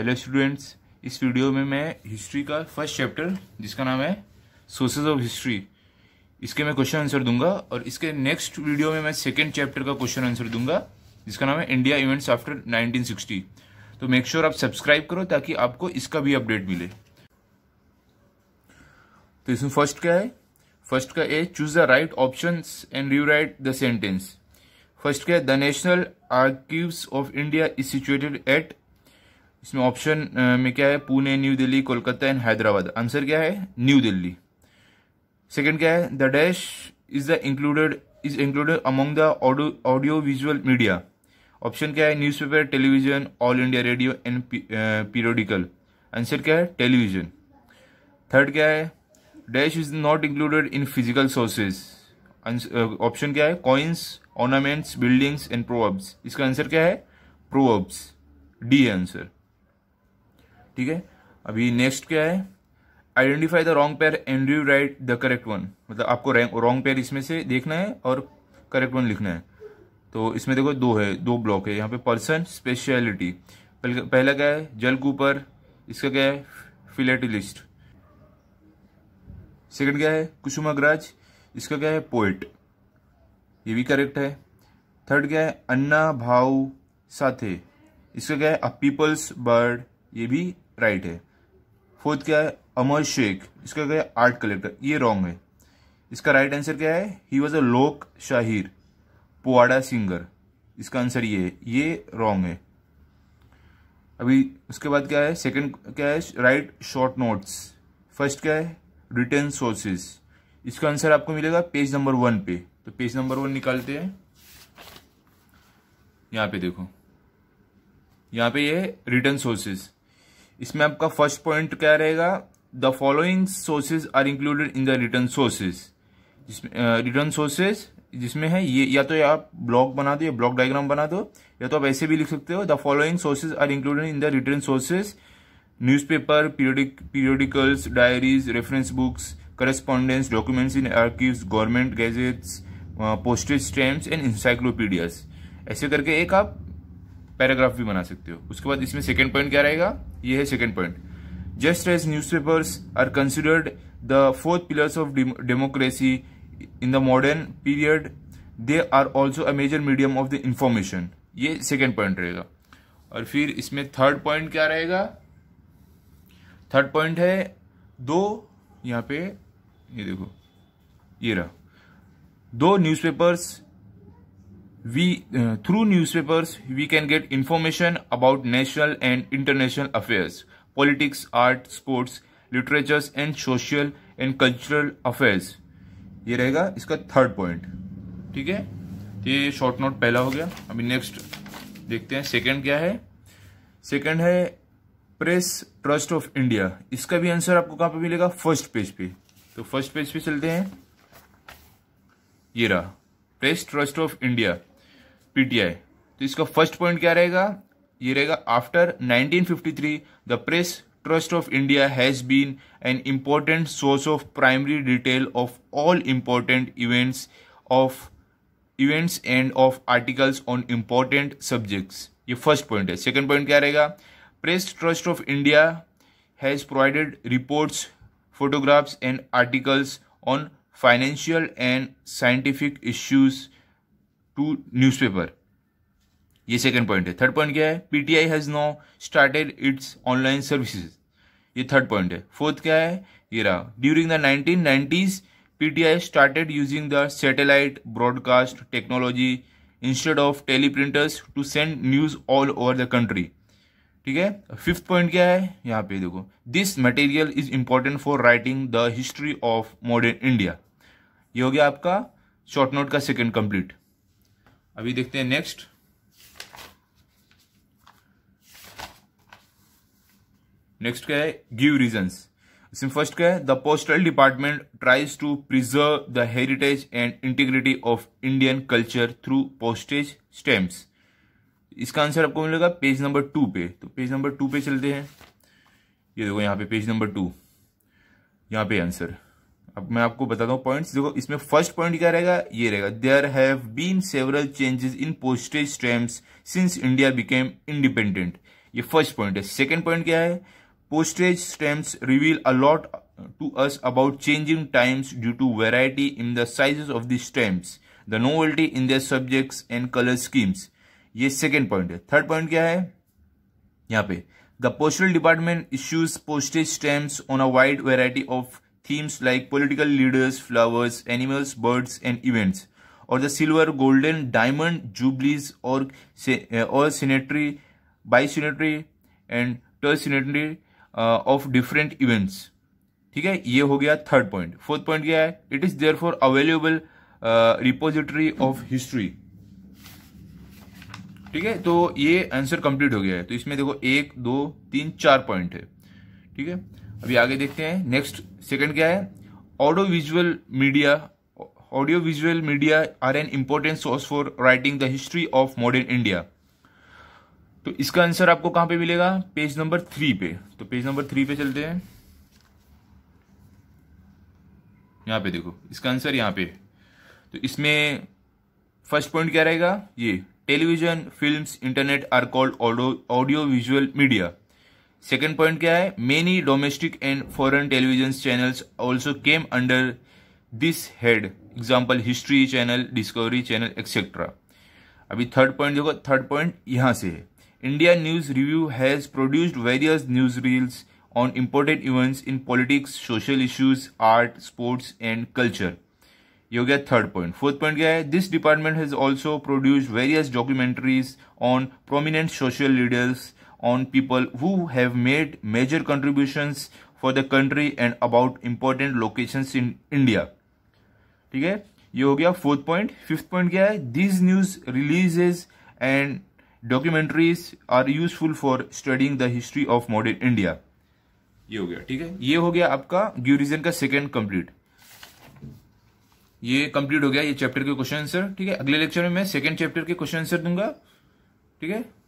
Hello students इस video में मैं हिस्ट्री का फर्स्ट चैप्टर जिसका नाम है सोर्सेज ऑफ हिस्ट्री इसके मैं क्वेश्चन आंसर दूंगा और इसके नेक्स्ट वीडियो में मैं सेकेंड चैप्टर का क्वेश्चन आंसर दूंगा जिसका नाम है इंडिया इवेंट्स आफ्टर 1960 तो मेक श्योर sure आप सब्सक्राइब करो ताकि आपको इसका भी अपडेट मिले तो इसमें फर्स्ट क्या है फर्स्ट का a choose the right option and rewrite the sentence first क्या है the national archives of India is situated at इसमें ऑप्शन में क्या है Pune new Delhi Kolkata and Hyderabad answer क्या है न्यू दिल्ली सेकंड क्या है the dash is the included is included among the audio visual media option क्या है newspaper television all India radio and periodical answer क्या है टेलीविजन थर्ड क्या है dash is not included in physical sources option क्या है coins ornaments buildings and proverbs इसका answer क्या है प्रोअब्स डी आंसर ठीक है अभी नेक्स्ट क्या है identify the wrong pair and you write the correct one मतलब आपको रॉन्ग पेयर इसमें से देखना है और करेक्ट वन लिखना है तो इसमें देखो दो है दो ब्लॉक है यहाँ पे पर्सन स्पेशलिटी पहला क्या है जल कूपर इसका क्या है फिलेटिलिस्ट सेकंड क्या है कुसुमाग्राज इसका क्या है पोइट ये भी करेक्ट है थर्ड क्या है अन्ना भाव साथे इसका क्या है अ पीपल्स बर्ड ये भी राइट है फोर्थ क्या है अमर शेख इसका क्या है आर्ट कलेक्टर ये रॉन्ग है इसका राइट आंसर क्या है ही was a lok shahir powada singer इसका आंसर ये है ये रॉन्ग है अभी उसके बाद क्या है सेकंड क्या है राइट शॉर्ट नोट्स फर्स्ट क्या है रिटर्न सोर्सेस इसका आंसर आपको मिलेगा पेज नंबर वन पे तो पेज नंबर वन निकालते हैं यहाँ पे देखो यहाँ पे ये रिटर्न सोर्सेस इसमें आपका फर्स्ट पॉइंट क्या रहेगा the following sources are included in the written sources written sources जिसमें है ये या तो आप ब्लॉक बना दो या ब्लॉक डायग्राम बना दो या तो आप ऐसे भी लिख सकते हो the following sources are included in the written sources newspaper periodicals diaries reference books correspondence documents in archive government gazettes postage stamp and encyclopaedias ऐसे करके एक आप पैराग्राफ भी बना सकते हो उसके बाद इसमें सेकेंड पॉइंट क्या रहेगा ये है second point just as newspapers are considered the fourth pillars of democracy in the modern period they are also a major medium of the information ये सेकेंड पॉइंट रहेगा और फिर इसमें थर्ड पॉइंट क्या रहेगा थर्ड पॉइंट है दो यहाँ पे ये देखो ये रहा दो papers we uh, through newspapers we can get information about national and international affairs politics art sports literatures and social and cultural affairs ये रहेगा इसका थर्ड पॉइंट ठीक है तो ये शॉर्ट नोट पहला हो गया अभी नेक्स्ट देखते हैं सेकंड क्या है सेकंड है प्रेस ट्रस्ट ऑफ इंडिया इसका भी आंसर आपको कहाँ पे मिलेगा फर्स्ट पेज पे तो फर्स्ट पेज पे चलते हैं ये रहा press trust of India PTI तो इसका फर्स्ट पॉइंट क्या रहेगा ये रहेगा after 1953 the press trust of India has been an important source of primary detail of all important events of events and of articles on important subjects ये first point है second point क्या रहेगा press trust of India has provided reports photographs and articles on financial and scientific issues to newspaper ये second point है third point क्या है PTI has now started its online services ये third point है fourth क्या है ये रहा during the nineteen nineties PTI started using the satellite broadcast technology instead of teleprinters to send news all over the country ठीक है fifth point क्या है यहाँ पे देखो this material is important for writing the history of modern India ये हो गया आपका शॉर्ट नोट का सेकेंड कंप्लीट अभी देखते हैं नेक्स्ट नेक्स्ट क्या है गिव रीजंस इसमें फर्स्ट क्या है the postal department tries to preserve the heritage and integrity of Indian culture through postage stamps इसका आंसर आपको मिलेगा पेज नंबर टू पे तो पेज नंबर टू पे चलते हैं ये देखो यहाँ पे पेज नंबर टू यहाँ पे आंसर अब मैं आपको बताता हूँ पॉइंट्स देखो इसमें फर्स्ट पॉइंट क्या रहेगा ये रहेगा there have been several changes in postage stamps since India became independent ये फर्स्ट पॉइंट है सेकेंड पॉइंट क्या है postage stamps reveal a lot to us about changing times due to variety in the sizes of the stamps the novelty in the subjects and colour schemes ये second point है third point क्या है यहाँ पे the postal department issues postage stamps on a wide variety of themes like political leaders, flowers, animals, birds and events or the silver, golden, diamond, jubilees or, uh, or centenary bicentenary and tercentenary uh, of different events ठीक है ये हो गया third point fourth point क्या है it is there for available repository of history ठीक है तो ये आंसर कंप्लीट हो गया है तो इसमें देखो एक दो तीन चार पॉइंट है ठीक है अभी आगे देखते हैं नेक्स्ट सेकंड क्या है audio visual media audio visual media are an important source for writing the history of modern India तो इसका आंसर आपको कहां पे मिलेगा पेज नंबर थ्री पे तो पेज नंबर थ्री पे चलते हैं यहां पे देखो इसका आंसर यहां पे तो इसमें फर्स्ट पॉइंट क्या रहेगा ये television films internet are called audio visual media second point क्या है many domestic and foreign television channels also came under this head example history channel discovery channel etcetera अभी थर्ड पॉइंट देखो third point यहां से है India news review has produced various news reels on important events in politics social issues art sports and culture ये हो गया third point fourth point क्या है this department has also produced various documentaries on prominent social leaders on people who have made major contributions for the country and about important locations in India. ठीक है ये हो गया fourth point fifth point क्या है these news releases and documentaries are useful for studying the history of modern India ये हो गया ठीक है ये हो गया आपका ग्यूरिजन का सेकेंड कंप्लीट ये कंप्लीट हो गया ये चैप्टर के क्वेश्चन आंसर ठीक है अगले लेक्चर में मैं सेकेंड चैप्टर के क्वेश्चन आंसर दूंगा ठीक है